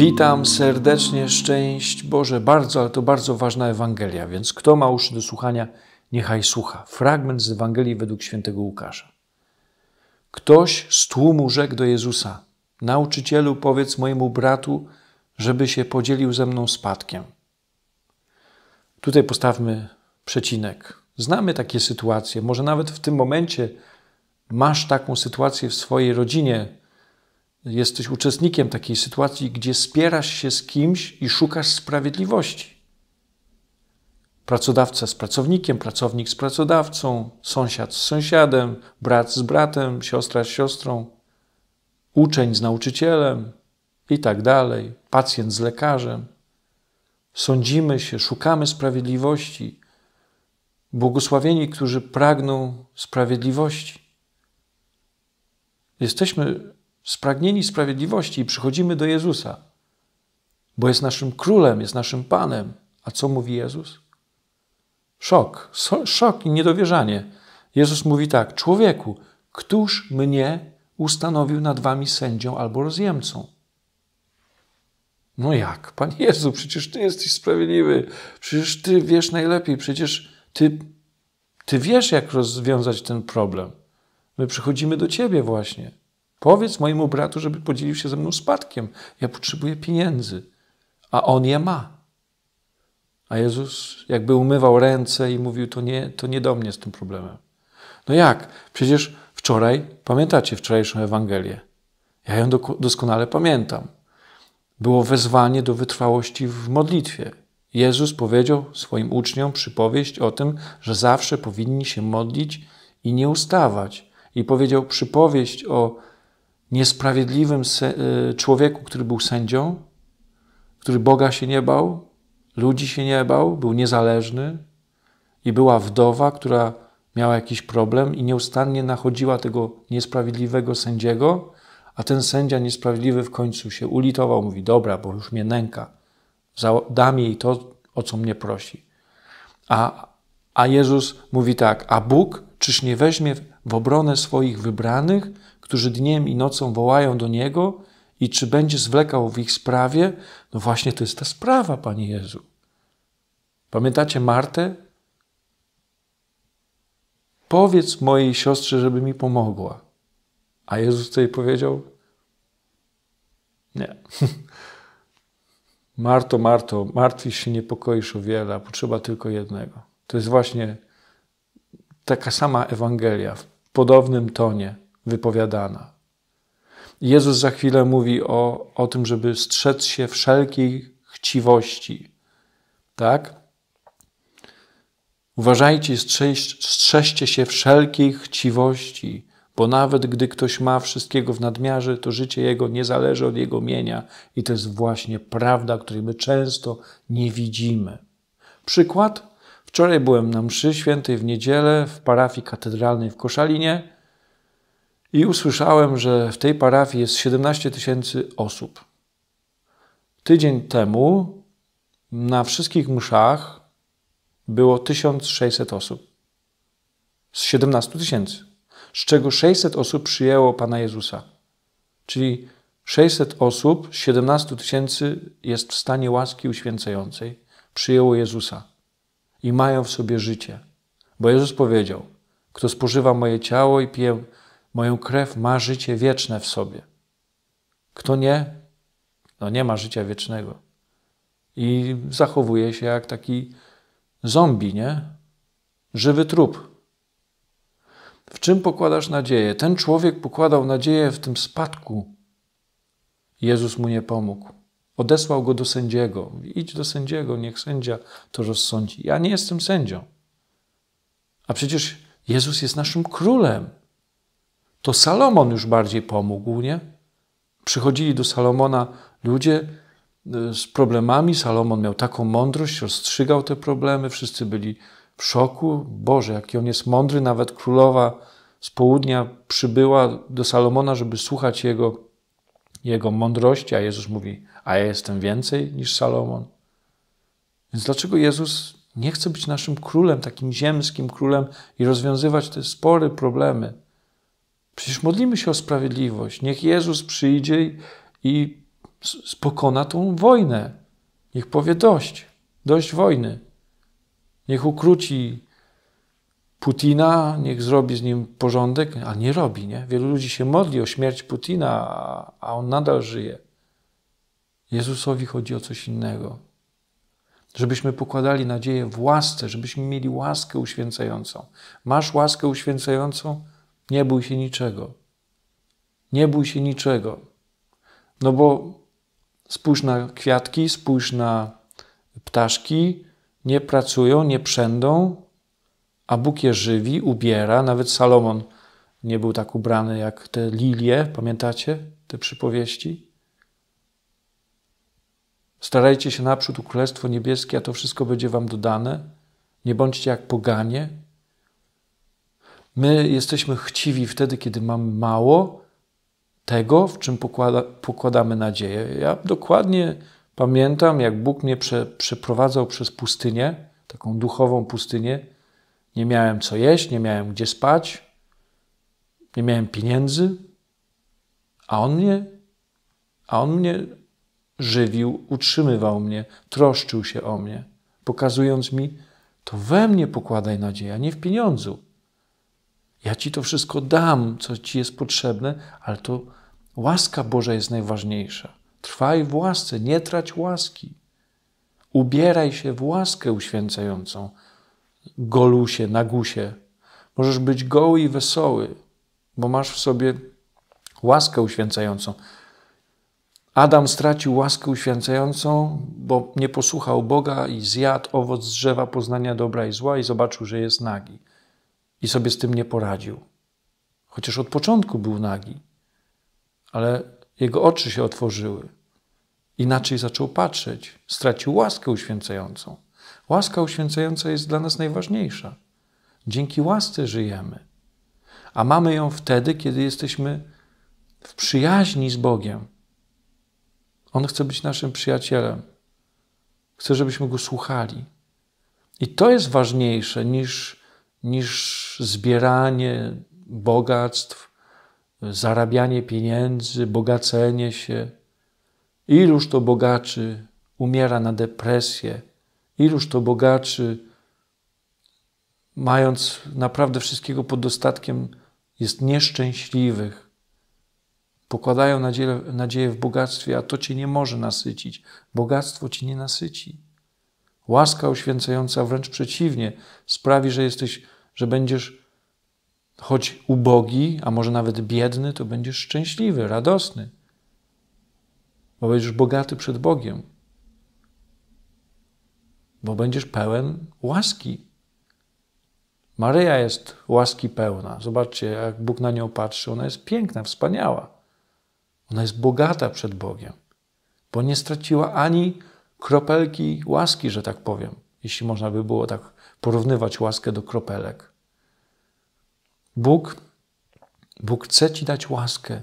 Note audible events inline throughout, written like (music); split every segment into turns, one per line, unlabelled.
Witam serdecznie, szczęść Boże, bardzo, ale to bardzo ważna Ewangelia, więc kto ma uszy do słuchania, niechaj słucha. Fragment z Ewangelii według świętego Łukasza. Ktoś z tłumu rzekł do Jezusa, nauczycielu powiedz mojemu bratu, żeby się podzielił ze mną spadkiem. Tutaj postawmy przecinek. Znamy takie sytuacje, może nawet w tym momencie masz taką sytuację w swojej rodzinie, jesteś uczestnikiem takiej sytuacji, gdzie spierasz się z kimś i szukasz sprawiedliwości. Pracodawca z pracownikiem, pracownik z pracodawcą, sąsiad z sąsiadem, brat z bratem, siostra z siostrą, uczeń z nauczycielem i tak dalej, pacjent z lekarzem. Sądzimy się, szukamy sprawiedliwości. Błogosławieni, którzy pragną sprawiedliwości. Jesteśmy spragnieni sprawiedliwości i przychodzimy do Jezusa, bo jest naszym królem, jest naszym panem. A co mówi Jezus? Szok, szok i niedowierzanie. Jezus mówi tak: Człowieku, któż mnie ustanowił nad wami sędzią albo rozjemcą? No jak, Panie Jezu, przecież Ty jesteś sprawiedliwy, przecież Ty wiesz najlepiej, przecież Ty, ty wiesz, jak rozwiązać ten problem. My przychodzimy do Ciebie właśnie. Powiedz mojemu bratu, żeby podzielił się ze mną spadkiem. Ja potrzebuję pieniędzy, a on je ma. A Jezus jakby umywał ręce i mówił: To nie, to nie do mnie z tym problemem. No jak? Przecież wczoraj, pamiętacie wczorajszą Ewangelię? Ja ją doskonale pamiętam. Było wezwanie do wytrwałości w modlitwie. Jezus powiedział swoim uczniom przypowieść o tym, że zawsze powinni się modlić i nie ustawać. I powiedział przypowieść o niesprawiedliwym e, człowieku, który był sędzią, który Boga się nie bał, ludzi się nie bał, był niezależny i była wdowa, która miała jakiś problem i nieustannie nachodziła tego niesprawiedliwego sędziego, a ten sędzia niesprawiedliwy w końcu się ulitował, mówi: Dobra, bo już mnie nęka, dam jej to, o co mnie prosi. A, a Jezus mówi tak: A Bóg czyż nie weźmie w obronę swoich wybranych, którzy dniem i nocą wołają do Niego i czy będzie zwlekał w ich sprawie? No właśnie to jest ta sprawa, Panie Jezu. Pamiętacie Martę? Powiedz mojej siostrze, żeby mi pomogła. A Jezus tutaj powiedział: Nie. (laughs) Marto, Marto, martwisz się, niepokoisz o wiele, a potrzeba tylko jednego. To jest właśnie taka sama Ewangelia w podobnym tonie wypowiadana. Jezus za chwilę mówi o, o tym, żeby strzec się wszelkiej chciwości. Tak? Uważajcie, strzeżcie się wszelkiej chciwości, bo nawet gdy ktoś ma wszystkiego w nadmiarze, to życie jego nie zależy od jego mienia. I to jest właśnie prawda, której my często nie widzimy. Przykład Wczoraj byłem na mszy świętej w niedzielę w parafii katedralnej w Koszalinie i usłyszałem, że w tej parafii jest 17 tysięcy osób. Tydzień temu na wszystkich mszach było 1600 osób. Z 17 tysięcy. Z czego 600 osób przyjęło Pana Jezusa. Czyli 600 osób z 17 tysięcy jest w stanie łaski uświęcającej. Przyjęło Jezusa i mają w sobie życie. Bo Jezus powiedział: Kto spożywa moje ciało i pije moją krew, ma życie wieczne w sobie. Kto nie, no nie ma życia wiecznego. I zachowuje się jak taki zombie, nie? Żywy trup. W czym pokładasz nadzieję? Ten człowiek pokładał nadzieję w tym spadku. Jezus mu nie pomógł. Odesłał go do sędziego. Idź do sędziego, niech sędzia to rozsądzi. Ja nie jestem sędzią. A przecież Jezus jest naszym królem. To Salomon już bardziej pomógł, nie? Przychodzili do Salomona ludzie e, z problemami. Salomon miał taką mądrość, rozstrzygał te problemy. Wszyscy byli w szoku. Boże, jaki on jest mądry, nawet królowa z południa przybyła do Salomona, żeby słuchać jego jego mądrości, a Jezus mówi, a ja jestem więcej niż Salomon. Więc dlaczego Jezus nie chce być naszym królem, takim ziemskim królem i rozwiązywać te spory, problemy? Przecież modlimy się o sprawiedliwość. Niech Jezus przyjdzie i spokona tą wojnę. Niech powie dość, dość wojny. Niech ukróci Putina, niech zrobi z nim porządek, a nie robi, nie? Wielu ludzi się modli o śmierć Putina, a on nadal żyje. Jezusowi chodzi o coś innego. Żebyśmy pokładali nadzieję w łasce, żebyśmy mieli łaskę uświęcającą. Masz łaskę uświęcającą? Nie bój się niczego. Nie bój się niczego. No bo spójrz na kwiatki, spójrz na ptaszki, nie pracują, nie przędą, a Bóg je żywi, ubiera. Nawet Salomon nie był tak ubrany jak te lilie, pamiętacie te przypowieści? Starajcie się naprzód u Królestwo Niebieskie, a to wszystko będzie wam dodane. Nie bądźcie jak poganie. My jesteśmy chciwi wtedy, kiedy mamy mało tego, w czym pokłada, pokładamy nadzieję. Ja dokładnie pamiętam, jak Bóg mnie prze, przeprowadzał przez pustynię, taką duchową pustynię, nie miałem co jeść, nie miałem gdzie spać, nie miałem pieniędzy, a on mnie, a on mnie żywił, utrzymywał mnie, troszczył się o mnie, pokazując mi, to we mnie pokładaj nadzieję, a nie w pieniądzu. Ja ci to wszystko dam, co ci jest potrzebne, ale to łaska Boża jest najważniejsza. Trwaj w łasce, nie trać łaski. Ubieraj się w łaskę uświęcającą, golusie, nagusie. Możesz być goły i wesoły, bo masz w sobie łaskę uświęcającą. Adam stracił łaskę uświęcającą, bo nie posłuchał Boga i zjadł owoc z drzewa poznania dobra i zła i zobaczył, że jest nagi. I sobie z tym nie poradził. Chociaż od początku był nagi, ale jego oczy się otworzyły. Inaczej zaczął patrzeć, stracił łaskę uświęcającą. Łaska uświęcająca jest dla nas najważniejsza. Dzięki łasce żyjemy. A mamy ją wtedy, kiedy jesteśmy w przyjaźni z Bogiem. On chce być naszym przyjacielem. Chce, żebyśmy go słuchali. I to jest ważniejsze niż, niż zbieranie bogactw, zarabianie pieniędzy, bogacenie się. Iluż to bogaczy umiera na depresję, Iluż to bogaczy, mając naprawdę wszystkiego pod dostatkiem, jest nieszczęśliwych. Pokładają nadzieję, nadzieję w bogactwie, a to cię nie może nasycić. Bogactwo ci nie nasyci. Łaska uświęcająca wręcz przeciwnie sprawi, że jesteś, że będziesz choć ubogi, a może nawet biedny, to będziesz szczęśliwy, radosny, bo będziesz bogaty przed Bogiem bo będziesz pełen łaski. Maryja jest łaski pełna. Zobaczcie, jak Bóg na nią patrzy. Ona jest piękna, wspaniała. Ona jest bogata przed Bogiem, bo nie straciła ani kropelki łaski, że tak powiem, jeśli można by było tak porównywać łaskę do kropelek. Bóg, Bóg chce ci dać łaskę.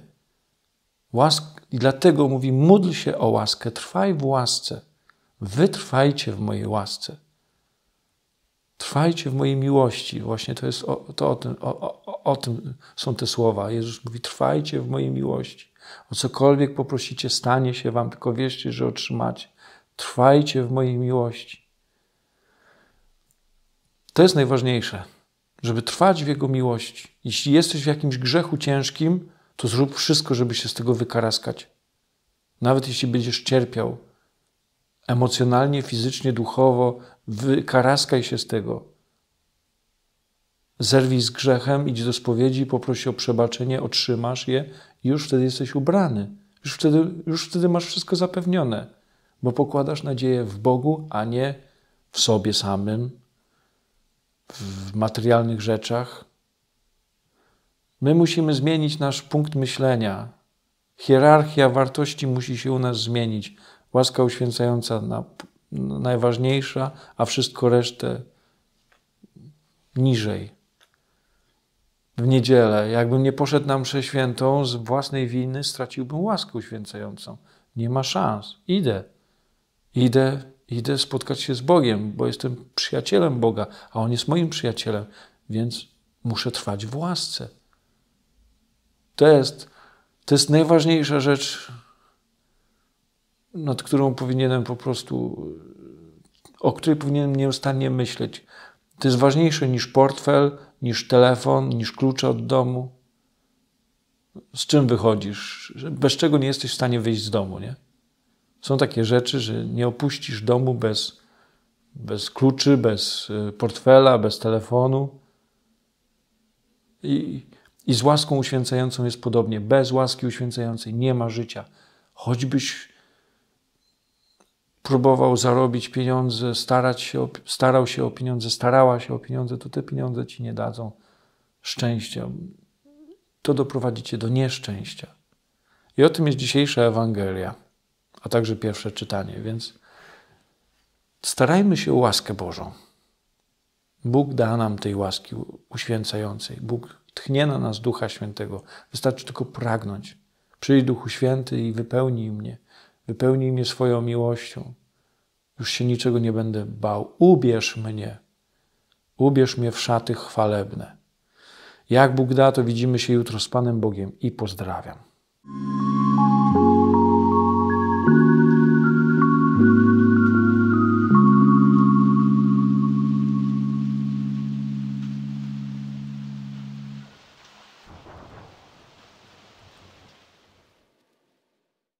Łask, I dlatego mówi: módl się o łaskę, trwaj w łasce. Wytrwajcie w mojej łasce. Trwajcie w mojej miłości. Właśnie to jest o, to o, tym, o, o, o tym są te słowa. Jezus mówi: Trwajcie w mojej miłości. O cokolwiek poprosicie, stanie się wam, tylko wierzcie, że otrzymacie. Trwajcie w mojej miłości. To jest najważniejsze, żeby trwać w Jego miłości. Jeśli jesteś w jakimś grzechu ciężkim, to zrób wszystko, żeby się z tego wykaraskać. Nawet jeśli będziesz cierpiał, emocjonalnie, fizycznie, duchowo, wykaraskaj się z tego. Zerwij z grzechem, idź do spowiedzi, poprosi o przebaczenie, otrzymasz je i już wtedy jesteś ubrany. Już wtedy, już wtedy masz wszystko zapewnione, bo pokładasz nadzieję w Bogu, a nie w sobie samym, w materialnych rzeczach. My musimy zmienić nasz punkt myślenia. Hierarchia wartości musi się u nas zmienić. Łaska uświęcająca na, najważniejsza, a wszystko resztę niżej. W niedzielę, jakbym nie poszedł na mszę świętą, z własnej winy straciłbym łaskę uświęcającą. Nie ma szans. Idę. Idę, idę spotkać się z Bogiem, bo jestem przyjacielem Boga, a On jest moim przyjacielem, więc muszę trwać w łasce. To jest, to jest najważniejsza rzecz nad którą powinienem po prostu, o której powinienem nieustannie myśleć. To jest ważniejsze niż portfel, niż telefon, niż klucze od domu. Z czym wychodzisz? Bez czego nie jesteś w stanie wyjść z domu, nie? Są takie rzeczy, że nie opuścisz domu bez, bez kluczy, bez e, portfela, bez telefonu. I, I z łaską uświęcającą jest podobnie. Bez łaski uświęcającej nie ma życia. Choćbyś próbował zarobić pieniądze, starać się, starał się o pieniądze, starała się o pieniądze, to te pieniądze ci nie dadzą szczęścia. To doprowadzi cię do nieszczęścia. I o tym jest dzisiejsza Ewangelia, a także pierwsze czytanie, więc starajmy się o łaskę Bożą. Bóg da nam tej łaski uświęcającej. Bóg tchnie na nas Ducha Świętego. Wystarczy tylko pragnąć. Przyjdź Duchu Święty i wypełnij mnie. Wypełnij mnie swoją miłością. Już się niczego nie będę bał. Ubierz mnie. Ubierz mnie w szaty chwalebne. Jak Bóg da, to widzimy się jutro z Panem Bogiem i pozdrawiam.